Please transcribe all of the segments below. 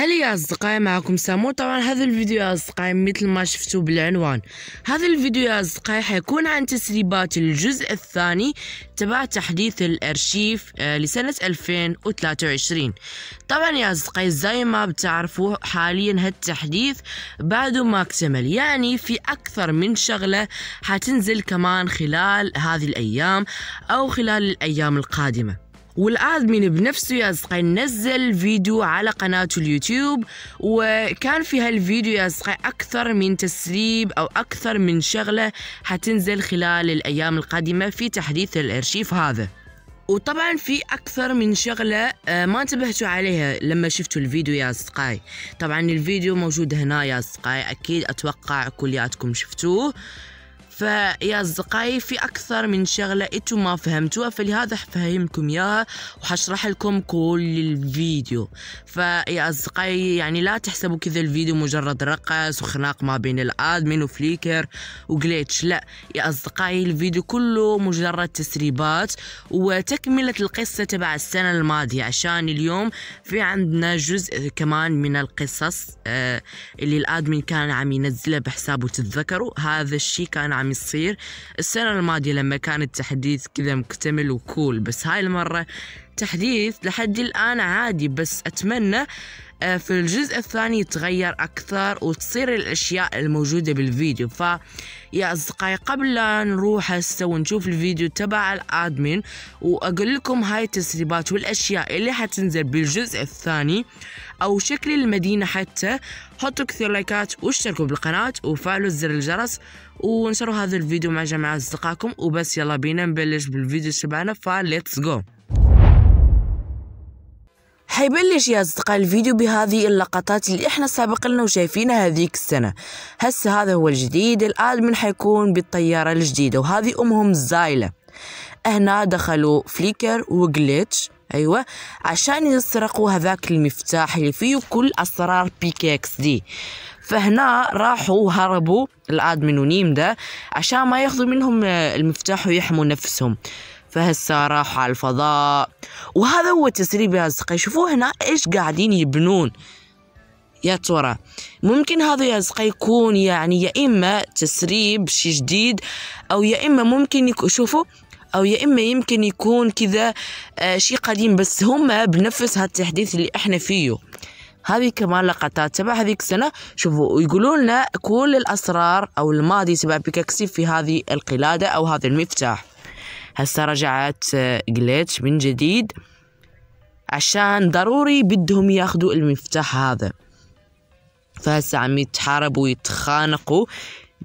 هل يا اصدقائي معكم سامو طبعا هذا الفيديو يا اصدقائي مثل ما شفتوا بالعنوان هذا الفيديو يا اصدقائي حيكون عن تسريبات الجزء الثاني تبع تحديث الارشيف آه، لسنة 2023 طبعا يا اصدقائي زي ما بتعرفوا حاليا هالتحديث بعده ما اكتمل يعني في اكثر من شغلة حتنزل كمان خلال هذه الايام او خلال الايام القادمة والادمين بنفسه يا صغير نزل فيديو على قناته اليوتيوب وكان في هالفيديو يا صغير اكثر من تسريب او اكثر من شغله حتنزل خلال الايام القادمه في تحديث الارشيف هذا وطبعا في اكثر من شغله آه، ما انتبهتوا عليها لما شفتوا الفيديو يا اصدقائي طبعا الفيديو موجود هنا يا اصدقائي اكيد اتوقع كلياتكم شفتوه فيا أصدقائي في أكثر من شغلة إنتو ما فهمتوها فلهذا حفهمكم إياها وحشرح لكم كل الفيديو فيا أصدقائي يعني لا تحسبوا كذا الفيديو مجرد رقص وخناق ما بين الأدمن وفليكر وجليتش لا يا أصدقائي الفيديو كله مجرد تسريبات وتكملة القصة تبع السنة الماضية عشان اليوم في عندنا جزء كمان من القصص آه، اللي الأدمن كان عم ينزلها بحسابه تتذكروا هذا الشي كان عم عم يصير السنة الماضية لما كان التحديث كذا مكتمل وكول بس هاي المرة تحديث لحد الآن عادي بس أتمنى آه، في الجزء الثاني يتغير أكثر وتصير الأشياء الموجودة بالفيديو ف يا أصدقائي قبل لا نروح هسه ونشوف الفيديو تبع الأدمن وأقول لكم هاي التسريبات والأشياء اللي حتنزل بالجزء الثاني أو شكل المدينة حتى حطوا كثير لايكات واشتركوا بالقناة وفعلوا زر الجرس وانشروا هذا الفيديو مع جميع أصدقائكم وبس يلا بينا نبلش بالفيديو شبعنا فليتس جو حيبلش يا أصدقاء الفيديو بهذه اللقطات اللي إحنا سابق لنا وشايفينها هذيك السنة هسه هذا هو الجديد الآدمن حيكون بالطيارة الجديدة وهذه أمهم زايلة هنا دخلوا فليكر وجليتش ايوه عشان يسرقوا هذاك المفتاح اللي فيه كل اسرار بيكيكس دي فهنا راحوا وهربوا الادمن ونيم ده عشان ما ياخذوا منهم آه، المفتاح ويحموا نفسهم فهسه راحوا على الفضاء وهذا هو تسريب يا أصدقائي شوفوا هنا إيش قاعدين يبنون يا ترى ممكن هذا يا أصدقائي يكون يعني يا إما تسريب شي جديد أو يا إما ممكن يكون شوفوا او يا اما يمكن يكون كذا آه شيء قديم بس هم بنفس هالتحديث اللي احنا فيه هذه كمان لقطات تبع هذيك السنه شوفوا يقولوا لنا كل الاسرار او الماضي تبع بيكاكسي في هذه القلاده او هذا المفتاح هسه رجعت جليتش آه، من جديد عشان ضروري بدهم ياخذوا المفتاح هذا فهسا عم يتحاربوا ويتخانقوا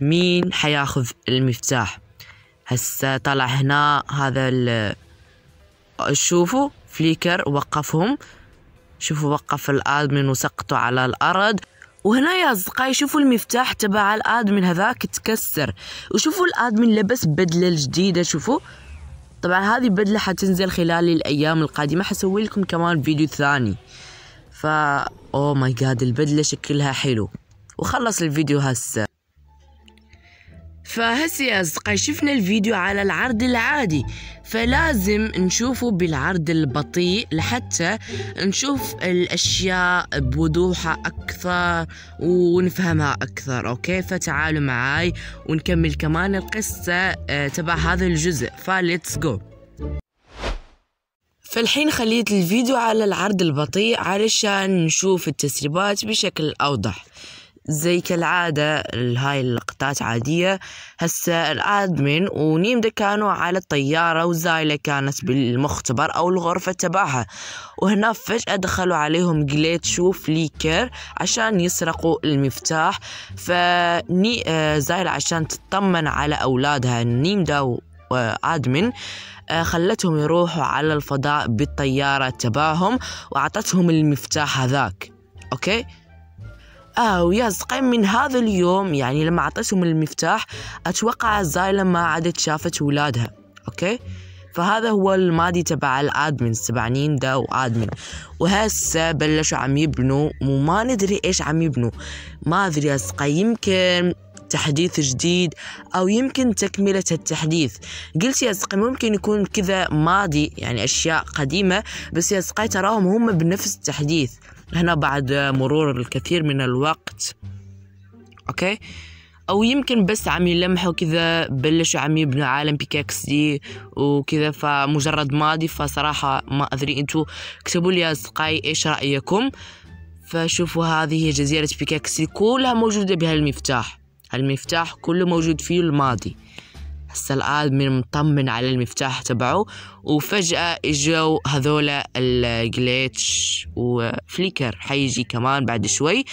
مين حياخذ المفتاح هسا طلع هنا هذا ال شوفوا فليكر وقفهم شوفوا وقف الادمن وسقطوا على الارض وهنا يا اصدقائي شوفوا المفتاح تبع الادمن هذاك تكسر وشوفوا الادمن لبس بدله جديده شوفوا طبعا هذه بدلة حتنزل خلال الأيام القادمة حسوي لكم كمان فيديو ثاني فا أو ماي جاد البدلة شكلها حلو وخلص الفيديو هسه فهسه يا أصدقائي شفنا الفيديو على العرض العادي فلازم نشوفه بالعرض البطيء لحتى نشوف الأشياء بوضوحها أكثر ونفهمها أكثر أوكي فتعالوا معاي ونكمل كمان القصة آه، تبع هذا الجزء فليتس جو فالحين خليت الفيديو على العرض البطيء علشان نشوف التسريبات بشكل أوضح زي كالعادة هاي اللقطات عادية هسا الادمن ونيمدا كانوا على الطيارة وزايلة كانت بالمختبر او الغرفة تبعها وهنا فجأة دخلوا عليهم شوف وفليكر عشان يسرقوا المفتاح فني آه، زايلة عشان تطمن على اولادها نيمدا وادمن آه، آه، خلتهم يروحوا على الفضاء بالطيارة تبعهم وعطتهم المفتاح هذاك اوكي اه ويا صقي من هذا اليوم يعني لما عطيتهم المفتاح اتوقع زايلا ما عادت شافت ولادها اوكي فهذا هو الماضي تبع الادمن تبع نيندا وادمن وهسه بلشوا عم يبنوا وما ندري ايش عم يبنوا ما ادري اسقى يمكن تحديث جديد او يمكن تكمله التحديث قلت يا سقي ممكن يكون كذا ماضي يعني اشياء قديمه بس يا سقي تراهم هم بنفس التحديث هنا بعد مرور الكثير من الوقت اوكي او يمكن بس عم يلمحوا كذا بلشوا عم يبنوا عالم بيكاكس دي وكذا فمجرد ماضي فصراحة ما ادري انتو اكتبوا لي اصدقائي ايش رايكم فشوفوا هذه هي جزيرة بيكاكس دي كلها موجودة بهالمفتاح المفتاح المفتاح كله موجود فيه الماضي هسه الادمن مطمن على المفتاح تبعه وفجأة اجوا هذولا الجليتش وفليكر حيجي كمان بعد شوي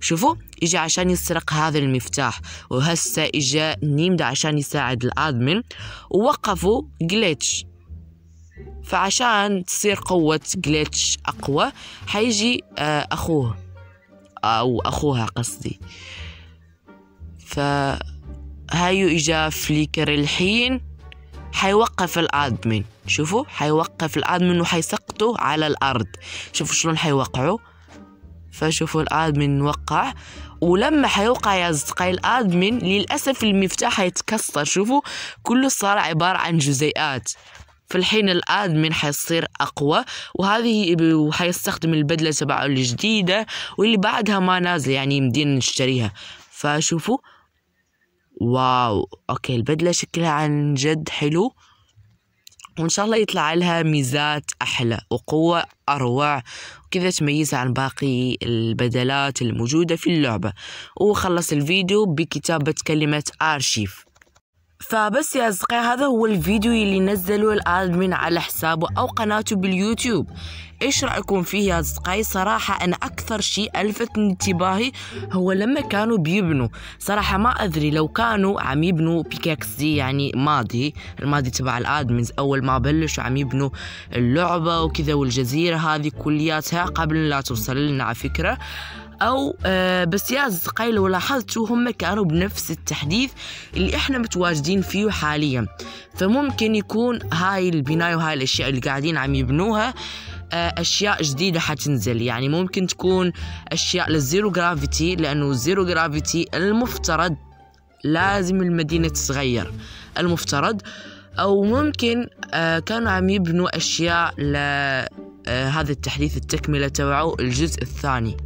شوفوا اجى عشان يسرق هذا المفتاح وهسه اجى نيمدا عشان يساعد الادمن ووقفوا جليتش فعشان تصير قوة جليتش أقوى حيجي آه، أخوه أو أخوها قصدي ف هايو اجا فليكر الحين حيوقف الادمن شوفوا حيوقف الادمن وحيسقطه على الارض شوفوا شلون حيوقعه فشوفوا الادمن وقع ولما حيوقع يا اصدقائي الادمن للاسف المفتاح حيتكسر شوفوا كله صار عباره عن جزيئات في الحين الادمن حيصير اقوى وهذه وحيستخدم البدله تبعه الجديده واللي بعدها ما نازله يعني يمدينا نشتريها فشوفوا واو اوكي البدله شكلها عن جد حلو وان شاء الله يطلع لها ميزات احلى وقوه اروع وكذا تميزها عن باقي البدلات الموجوده في اللعبه وخلص الفيديو بكتابه كلمه ارشيف فبس يا أصدقائي هذا هو الفيديو اللي نزله الأدمن على حسابه أو قناته باليوتيوب إيش رأيكم فيه يا أصدقائي صراحة أنا أكثر شيء ألفت انتباهي هو لما كانوا بيبنوا صراحة ما أدري لو كانوا عم يبنوا بيكاكس دي يعني ماضي الماضي تبع الأدمنز أول ما بلشوا عم يبنوا اللعبة وكذا والجزيرة هذه كلياتها قبل لا توصل لنا على فكرة او آه، بس يا اصدقائي لو لاحظتوا هم كانوا بنفس التحديث اللي احنا متواجدين فيه حاليا فممكن يكون هاي البناية وهاي الاشياء اللي قاعدين عم يبنوها آه، اشياء جديده حتنزل يعني ممكن تكون اشياء للزيرو جرافيتي لانه الزيرو جرافيتي المفترض لازم المدينه تتغير المفترض او ممكن آه، كانوا عم يبنوا اشياء ل هذا التحديث التكمله تبعه الجزء الثاني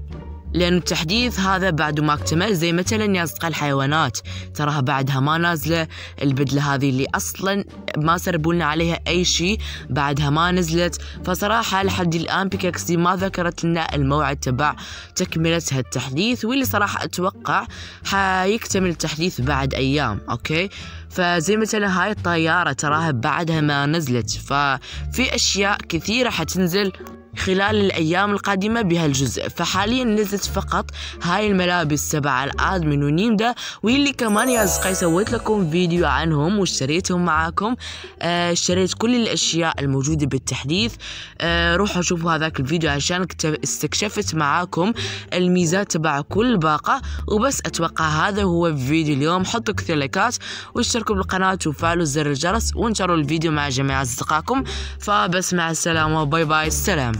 لأن التحديث هذا بعد ما اكتمل زي مثلا يا أصدقاء الحيوانات تراها بعدها ما نازلة البدلة هذه اللي أصلا ما سربوا لنا عليها أي شيء بعدها ما نزلت فصراحة لحد الآن بيكاكس دي ما ذكرت لنا الموعد تبع تكملة هالتحديث واللي صراحة أتوقع حيكتمل التحديث بعد أيام أوكي فزي مثلا هاي الطيارة تراها بعدها ما نزلت ففي أشياء كثيرة حتنزل خلال الأيام القادمة بهالجزء فحاليا نزلت فقط هاي الملابس تبع الآدمن ونيمدا واللي كمان يا أصدقائي سويت لكم فيديو عنهم واشتريتهم معاكم آه، اشتريت كل الأشياء الموجودة بالتحديث آه، روحوا شوفوا هذاك الفيديو عشان استكشفت معاكم الميزات تبع كل باقة وبس أتوقع هذا هو فيديو اليوم حطوا كثير لايكات واشتركوا بالقناة وفعلوا زر الجرس وانشروا الفيديو مع جميع أصدقائكم فبس مع السلامة باي باي السلام